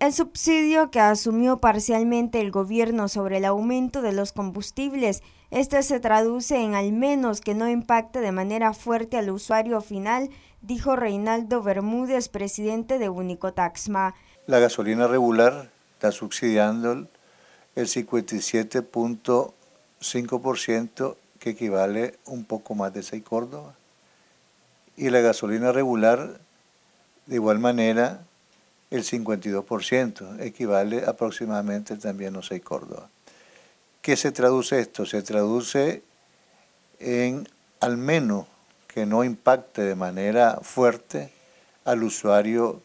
El subsidio que asumió parcialmente el gobierno sobre el aumento de los combustibles, este se traduce en al menos que no impacte de manera fuerte al usuario final, dijo Reinaldo Bermúdez, presidente de Unicotaxma. La gasolina regular está subsidiando el 57.5%, que equivale un poco más de 6 Córdoba. Y la gasolina regular, de igual manera, el 52%, equivale aproximadamente también a 6 Córdoba. ¿Qué se traduce esto? Se traduce en al menos que no impacte de manera fuerte al usuario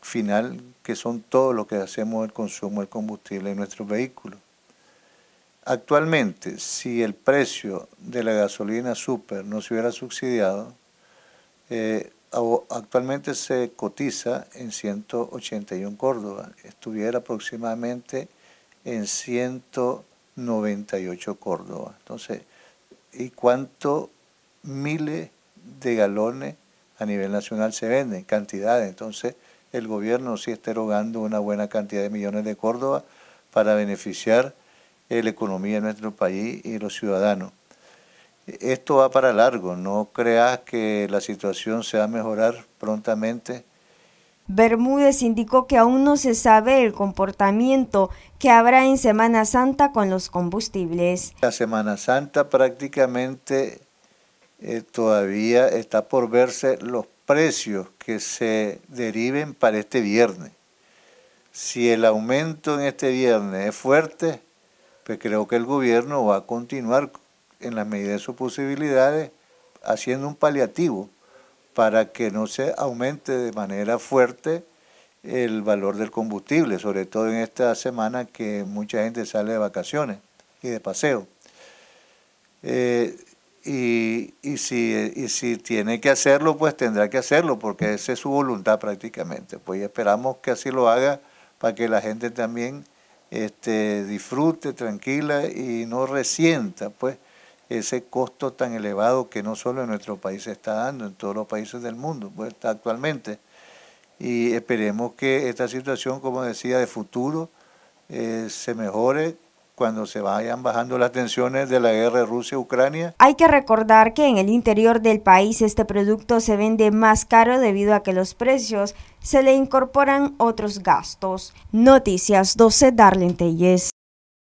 final, que son todos los que hacemos el consumo del combustible en nuestros vehículos. Actualmente, si el precio de la gasolina super no se hubiera subsidiado, eh, actualmente se cotiza en 181 Córdoba, estuviera aproximadamente en 198 Córdoba. Entonces, ¿y cuántos miles de galones a nivel nacional se venden? Cantidades. Entonces, el gobierno sí está erogando una buena cantidad de millones de Córdoba para beneficiar la economía de nuestro país y los ciudadanos esto va para largo, no creas que la situación se va a mejorar prontamente. Bermúdez indicó que aún no se sabe el comportamiento que habrá en Semana Santa con los combustibles. La Semana Santa prácticamente eh, todavía está por verse los precios que se deriven para este viernes. Si el aumento en este viernes es fuerte, pues creo que el gobierno va a continuar en la medida de sus posibilidades, haciendo un paliativo para que no se aumente de manera fuerte el valor del combustible, sobre todo en esta semana que mucha gente sale de vacaciones y de paseo. Eh, y, si, tiene que hacerlo, pues tendrá que hacerlo, porque esa es su voluntad prácticamente. Pues esperamos que así lo haga para que la gente también este, disfrute tranquila y no resienta pues ese costo tan elevado que no solo en nuestro país se está dando, en todos los países del mundo, pues actualmente. Y esperemos que esta situación, como decía, de futuro eh, se mejore cuando se vayan bajando las tensiones de la guerra Rusia-Ucrania. Hay que recordar que en el interior del país este producto se vende más caro debido a que los precios se le incorporan otros gastos. Noticias 12 Darlene